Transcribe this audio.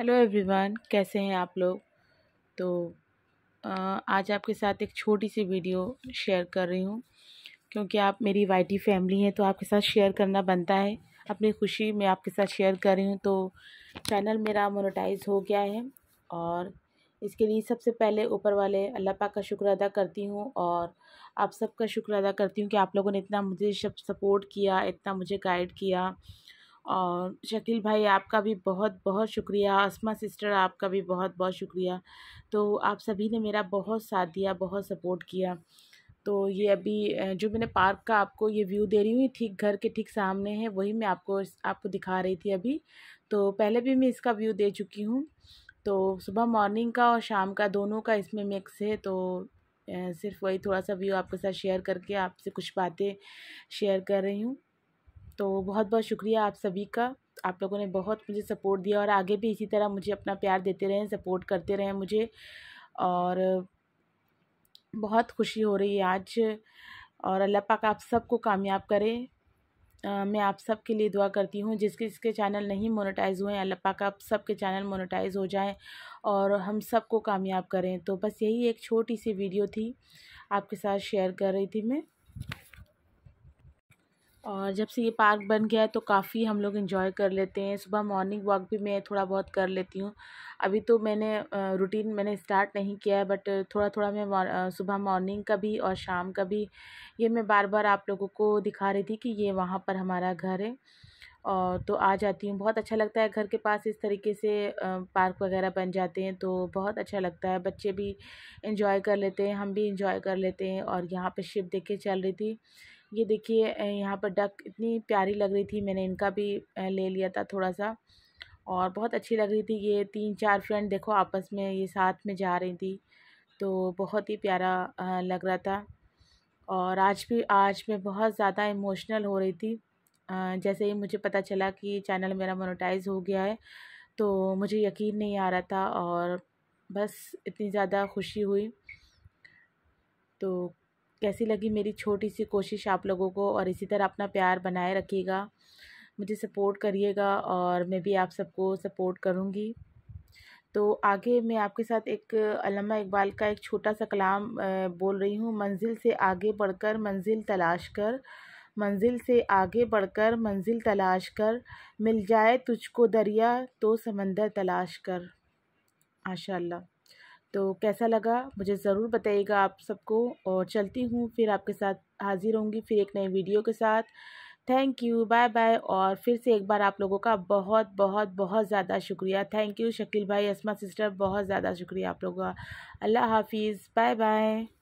hello everyone कैसे हैं आप लोग तो आज आपके साथ एक छोटी सी वीडियो शेयर कर रही हूँ क्योंकि आप मेरी वाइटी फैमिली हैं तो आपके साथ शेयर करना बनता है अपनी खुशी मैं आपके साथ शेयर कर रही हूँ तो चैनल मेरा मोनेटाइज हो गया है और इसके लिए सबसे पहले ऊपर वाले अल्लाह पाक का शुक्र अदा करती हूँ और आप सबका शुक्र अदा करती हूँ कि आप लोगों ने इतना मुझे सब सपोर्ट किया इतना मुझे गाइड किया और शकील भाई आपका भी बहुत बहुत शुक्रिया आसमा सिस्टर आपका भी बहुत बहुत शुक्रिया तो आप सभी ने मेरा बहुत साथ दिया बहुत सपोर्ट किया तो ये अभी जो मैंने पार्क का आपको ये व्यू दे रही हूँ ठीक घर के ठीक सामने है वही मैं आपको आपको दिखा रही थी अभी तो पहले भी मैं इसका व्यू दे चुकी हूँ तो सुबह मॉर्निंग का और शाम का दोनों का इसमें मिक्स है तो सिर्फ वही थोड़ा सा व्यू आपके साथ शेयर करके आपसे कुछ बातें शेयर कर रही हूँ तो बहुत बहुत शुक्रिया आप सभी का आप लोगों ने बहुत मुझे सपोर्ट दिया और आगे भी इसी तरह मुझे अपना प्यार देते रहें सपोर्ट करते रहें मुझे और बहुत खुशी हो रही है आज और अल्लाह पाक आप सबको कामयाब करे आ, मैं आप सब के लिए दुआ करती हूँ जिसके जिसके चैनल नहीं मोनेटाइज हुए हैं अल्लाह पाक आप सब के चैनल मोनेटाइज हो जाएं और हम सबको कामयाब करें तो बस यही एक छोटी सी वीडियो थी आपके साथ शेयर कर रही थी मैं और जब से ये पार्क बन गया है तो काफ़ी हम लोग इन्जॉय कर लेते हैं सुबह मॉर्निंग वॉक भी मैं थोड़ा बहुत कर लेती हूँ अभी तो मैंने रूटीन मैंने स्टार्ट नहीं किया है बट थोड़ा थोड़ा मैं सुबह मॉर्निंग का भी और शाम का भी ये मैं बार बार आप लोगों को दिखा रही थी कि ये वहाँ पर हमारा घर है और तो आ जाती हूँ बहुत अच्छा लगता है घर के पास इस तरीके से पार्क वगैरह बन जाते हैं तो बहुत अच्छा लगता है बच्चे भी इंजॉय कर लेते हैं हम भी इंजॉय कर लेते हैं और यहाँ पर शिप देख के चल रही थी ये देखिए यहाँ पर डक इतनी प्यारी लग रही थी मैंने इनका भी ले लिया था थोड़ा सा और बहुत अच्छी लग रही थी ये तीन चार फ्रेंड देखो आपस में ये साथ में जा रही थी तो बहुत ही प्यारा लग रहा था और आज भी आज मैं बहुत ज़्यादा इमोशनल हो रही थी जैसे ही मुझे पता चला कि चैनल मेरा मोनोटाइज हो गया है तो मुझे यकीन नहीं आ रहा था और बस इतनी ज़्यादा खुशी हुई तो कैसी लगी मेरी छोटी सी कोशिश आप लोगों को और इसी तरह अपना प्यार बनाए रखिएगा मुझे सपोर्ट करिएगा और मैं भी आप सबको सपोर्ट करूँगी तो आगे मैं आपके साथ एक अलमा इकबाल का एक छोटा सा कलाम बोल रही हूँ मंजिल से आगे बढ़कर मंजिल तलाश कर मंजिल से आगे बढ़कर मंजिल तलाश कर मिल जाए तुझको दरिया तो समंदर तलाश कर माशा तो कैसा लगा मुझे ज़रूर बताइएगा आप सबको और चलती हूँ फिर आपके साथ हाज़िर होंगी फिर एक नए वीडियो के साथ थैंक यू बाय बाय और फिर से एक बार आप लोगों का बहुत बहुत बहुत ज़्यादा शुक्रिया थैंक यू शकील भाई असमा सिस्टर बहुत ज़्यादा शुक्रिया आप लोगों का अल्लाह हाफिज़ बाय बाय